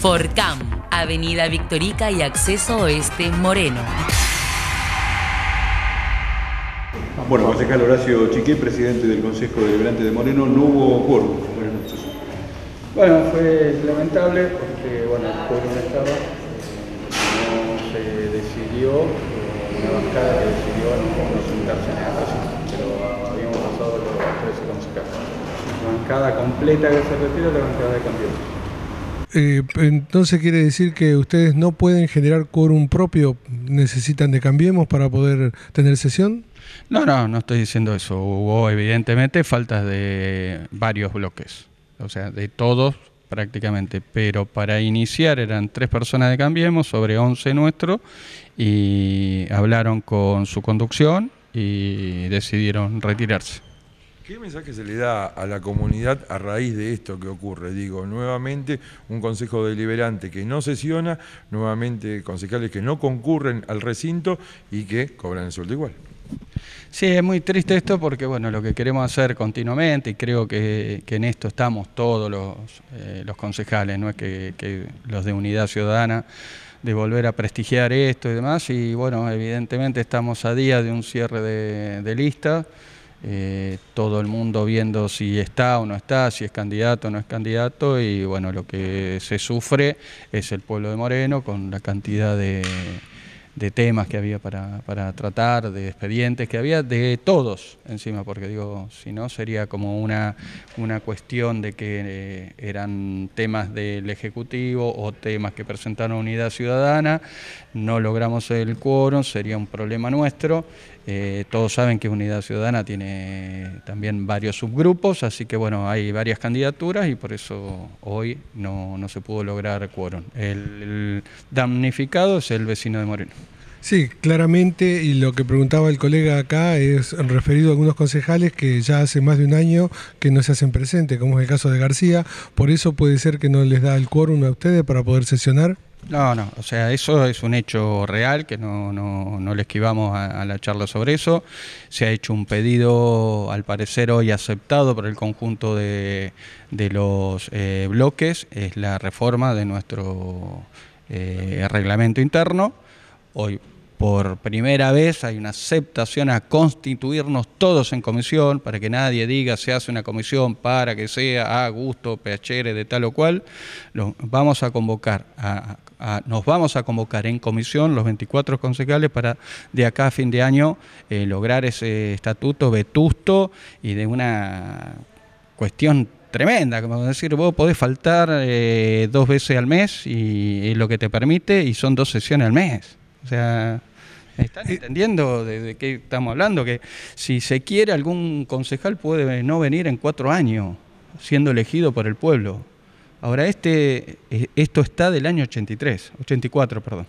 Forcam, Avenida Victorica y acceso oeste Moreno. Bueno, concejal Horacio Chiqué, presidente del Consejo Deliberante de Moreno, no hubo acuerdo. Bueno, fue lamentable porque bueno, el no estaba, no se decidió, una eh, bancada que decidió no, sentarse en el pero habíamos pasado los 13 concejales. La bancada completa que se retira, la bancada de campeones. Eh, entonces quiere decir que ustedes no pueden generar quórum propio, necesitan de Cambiemos para poder tener sesión. No, no, no estoy diciendo eso. Hubo evidentemente faltas de varios bloques, o sea, de todos prácticamente, pero para iniciar eran tres personas de Cambiemos sobre once nuestro y hablaron con su conducción y decidieron retirarse. ¿Qué mensaje se le da a la comunidad a raíz de esto que ocurre? Digo, nuevamente un consejo deliberante que no sesiona, nuevamente concejales que no concurren al recinto y que cobran el sueldo igual. Sí, es muy triste esto porque bueno, lo que queremos hacer continuamente, y creo que, en esto estamos todos los, eh, concejales, no es que, los de Unidad Ciudadana, de volver a prestigiar esto y demás, y bueno, evidentemente estamos a día de un cierre de, de lista. Eh, todo el mundo viendo si está o no está, si es candidato o no es candidato, y bueno, lo que se sufre es el pueblo de Moreno con la cantidad de, temas que había para, tratar, de expedientes que había, de todos encima, porque digo, si no sería como una, una cuestión de que eh, eran temas del Ejecutivo o temas que presentaron Unidad Ciudadana, no logramos el quórum, sería un problema nuestro eh, todos saben que Unidad Ciudadana tiene también varios subgrupos, así que bueno, hay varias candidaturas y por eso hoy no, se pudo lograr quórum. El, el damnificado es el vecino de Moreno. Sí, claramente, y lo que preguntaba el colega acá es referido a algunos concejales que ya hace más de un año que no se hacen presente, como es el caso de García, por eso puede ser que no les da el quórum a ustedes para poder sesionar. No, no, o sea, eso es un hecho real, que no, le esquivamos a, la charla sobre eso. Se ha hecho un pedido, al parecer hoy aceptado por el conjunto de, de los eh, bloques, es la reforma de nuestro eh, reglamento interno. Hoy por primera vez hay una aceptación a constituirnos todos en comisión, para que nadie diga se hace una comisión para que sea a gusto, PHR de tal o cual. vamos a convocar, a, nos vamos a convocar en comisión los 24 concejales para de acá a fin de año eh, lograr ese estatuto vetusto y de una cuestión tremenda, como decir, vos podés faltar eh, dos veces al mes y es lo que te permite y son dos sesiones al mes. O sea, ¿Están eh, entendiendo de, qué estamos hablando? Que si se quiere, algún concejal puede no venir en cuatro años, siendo elegido por el pueblo. Ahora, este, eh, esto está del año 83, 84, perdón.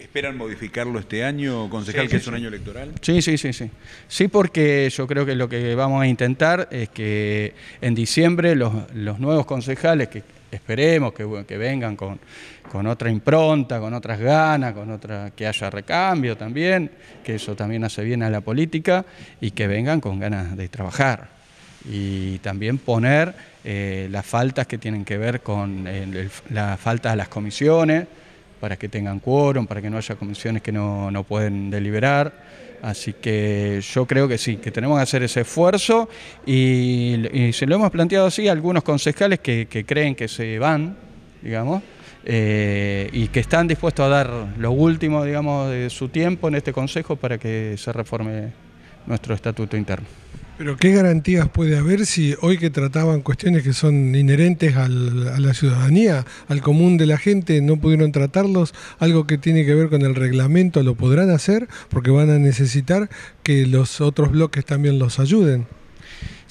¿Esperan modificarlo este año, concejal, que es un año electoral? Sí, sí, sí, sí. Sí, porque yo creo que lo que vamos a intentar es que en diciembre los, los nuevos concejales que esperemos que, vengan con, otra impronta, con otras ganas, con otra que haya recambio también, que eso también hace bien a la política y que vengan con ganas de trabajar y también poner eh, las faltas que tienen que ver con eh, la falta de las comisiones para que tengan quórum, para que no haya comisiones que no, pueden deliberar. Así que yo creo que sí, que tenemos que hacer ese esfuerzo y, se lo hemos planteado así a algunos concejales que, creen que se van, digamos, eh, y que están dispuestos a dar lo último, digamos, de su tiempo en este consejo para que se reforme nuestro estatuto interno. Pero ¿qué garantías puede haber si hoy que trataban cuestiones que son inherentes a la ciudadanía, al común de la gente, no pudieron tratarlos? Algo que tiene que ver con el reglamento, ¿lo podrán hacer? Porque van a necesitar que los otros bloques también los ayuden.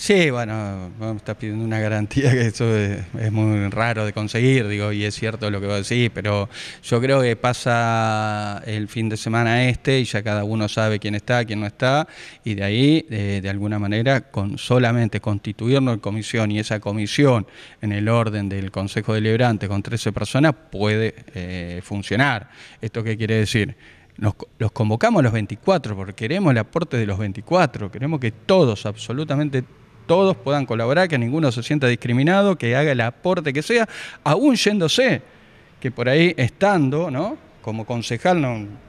Sí, bueno, me estás pidiendo una garantía que eso es, muy raro de conseguir, digo, y es cierto lo que vos decís, pero yo creo que pasa el fin de semana este y ya cada uno sabe quién está, quién no está, y de ahí, eh, de, alguna manera, con solamente constituirnos en comisión y esa comisión en el orden del Consejo Deliberante con 13 personas puede eh, funcionar. ¿Esto qué quiere decir? los convocamos los 24 porque queremos el aporte de los 24, queremos que todos, absolutamente todos, todos puedan colaborar, que ninguno se sienta discriminado, que haga el aporte que sea, aún yéndose, que por ahí estando, ¿no? Como concejal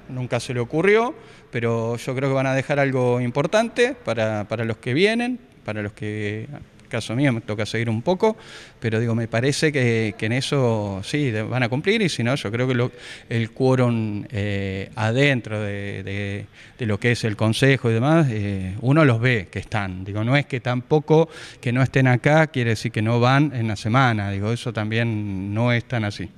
nunca se le ocurrió, pero yo creo que van a dejar algo importante para los que vienen, para los que caso mío, me toca seguir un poco, pero digo, me parece que, en eso sí van a cumplir y si no, yo creo que el quórum eh, adentro de, lo que es el Consejo y demás, eh, uno los ve que están. Digo, no es que tampoco que no estén acá quiere decir que no van en la semana, digo, eso también no es tan así.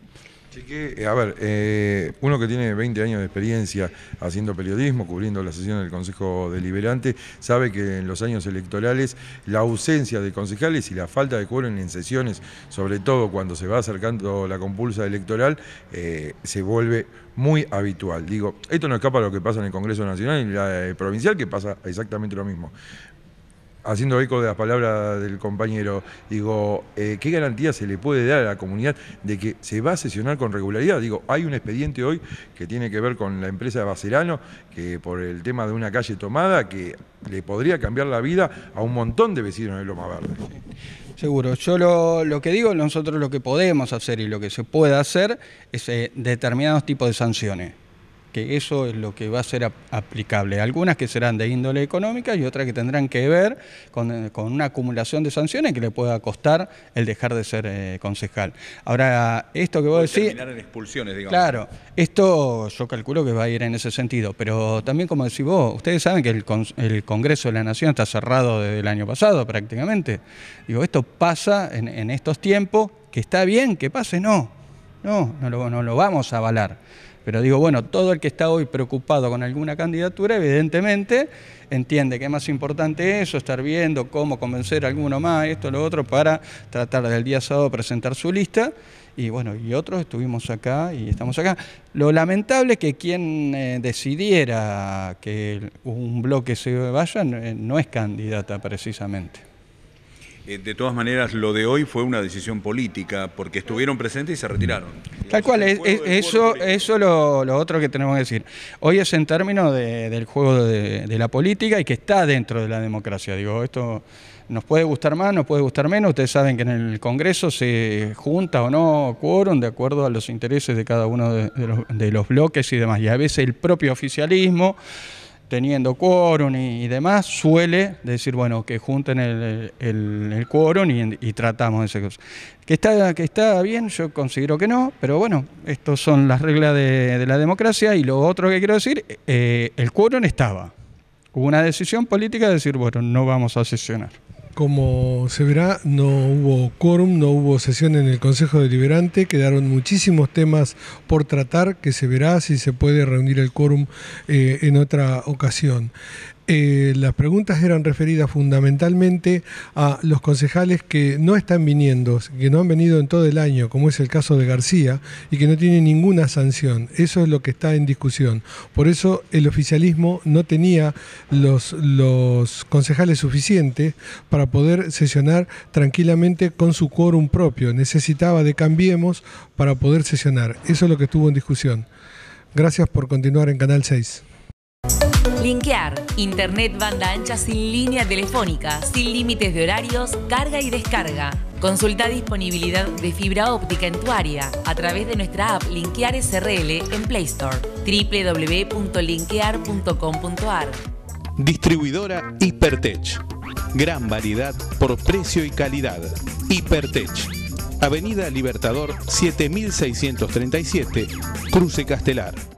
Así que, eh, a ver, eh, uno que tiene 20 años de experiencia haciendo periodismo, cubriendo las sesiones del Consejo Deliberante, sabe que en los años electorales la ausencia de concejales y la falta de quórum en sesiones, sobre todo cuando se va acercando la compulsa electoral, eh, se vuelve muy habitual. Digo, esto no escapa a lo que pasa en el Congreso Nacional y la provincial, que pasa exactamente lo mismo haciendo eco de las palabras del compañero, digo, eh, ¿qué garantía se le puede dar a la comunidad de que se va a sesionar con regularidad? Digo, hay un expediente hoy que tiene que ver con la empresa de Bacerano, que por el tema de una calle tomada, que le podría cambiar la vida a un montón de vecinos de Loma Verde. Seguro, yo lo, que digo, nosotros lo que podemos hacer y lo que se puede hacer es eh, determinados tipos de sanciones que eso es lo que va a ser aplicable. Algunas que serán de índole económica y otras que tendrán que ver con, eh, una acumulación de sanciones que le pueda costar el dejar de ser eh, concejal. Ahora, esto que vos a decís... en expulsiones, digamos. Claro, esto yo calculo que va a ir en ese sentido, pero también como decís vos, ustedes saben que el, Congreso de la Nación está cerrado desde el año pasado prácticamente. Digo, esto pasa en, estos tiempos, que está bien, que pase, no. No, no lo vamos a avalar. Pero digo, bueno, todo el que está hoy preocupado con alguna candidatura, evidentemente, entiende que es más importante eso, estar viendo cómo convencer a alguno más, esto, lo otro, para tratar del día sábado presentar su lista. Y bueno, y otros estuvimos acá y estamos acá. Lo lamentable es que quien eh, decidiera que un bloque se vaya no eh, es candidata precisamente. Eh, de todas maneras, lo de hoy fue una decisión política, porque estuvieron presentes y se retiraron. Tal cual, es, es, eso, eso lo, otro que tenemos que decir. Hoy es en términos del juego de, la política y que está dentro de la democracia. Digo, esto nos puede gustar más, nos puede gustar menos. Ustedes saben que en el Congreso se junta o no quórum de acuerdo a los intereses de cada uno de, los bloques y demás. Y a veces el propio oficialismo teniendo quórum y, demás, suele decir, bueno, que junten el, el, quórum y, y, tratamos ese cosa. Que está, que está bien, yo considero que no, pero bueno, estas son las reglas de, la democracia y lo otro que quiero decir, eh, el quórum estaba. Hubo una decisión política de decir, bueno, no vamos a sesionar. Como se verá, no hubo quórum, no hubo sesión en el Consejo Deliberante, quedaron muchísimos temas por tratar, que se verá si se puede reunir el quórum eh, en otra ocasión. Eh, las preguntas eran referidas fundamentalmente a los concejales que no están viniendo, que no han venido en todo el año, como es el caso de García, y que no tienen ninguna sanción. Eso es lo que está en discusión. Por eso el oficialismo no tenía los, los concejales suficientes para poder sesionar tranquilamente con su quórum propio. Necesitaba de Cambiemos para poder sesionar. Eso es lo que estuvo en discusión. Gracias por continuar en Canal 6. Linkear. Internet banda ancha sin línea telefónica, sin límites de horarios, carga y descarga. Consulta disponibilidad de fibra óptica en tu área a través de nuestra app Linkear SRL en Play Store. www.linkear.com.ar Distribuidora Hipertech. Gran variedad por precio y calidad. Hipertech. Avenida Libertador 7637, Cruce Castelar.